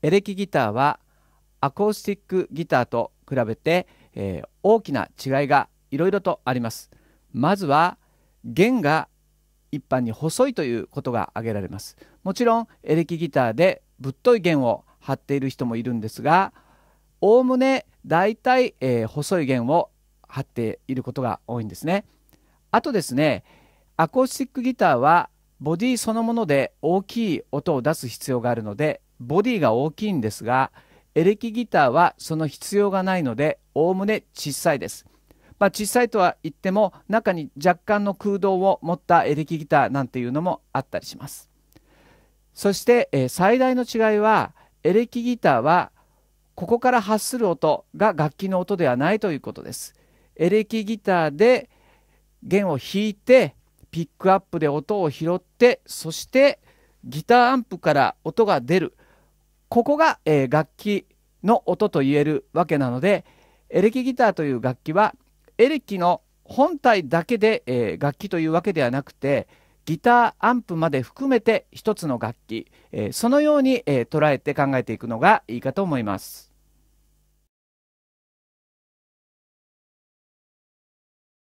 エレキギターはアコースティックギターと比べて、えー、大きな違いがいろいろとありますまずは弦が一般に細いということが挙げられますもちろんエレキギターでぶっとい弦を張っている人もいるんですがおおむねだいたい、えー、細い弦を張っていることが多いんですねあとですねアコースティックギターはボディそのもので大きい音を出す必要があるのでボディが大きいんですがエレキギターはその必要がないのでおおむね小さいです。まあ、小さいとは言っても中に若干の空洞を持ったエレキギターなんていうのもあったりします。そして、えー、最大の違いはエレキギターはここから発する音が楽器の音ではないということです。エレキギターで弦を弾いてピックアップで音を拾ってそしてギターアンプから音が出るここが、えー、楽器の音と言えるわけなのでエレキギターという楽器はエレキの本体だけで、えー、楽器というわけではなくてギターアンプまで含めて一つの楽器、えー、そのように、え捉えて考えていくのがいいかと思います。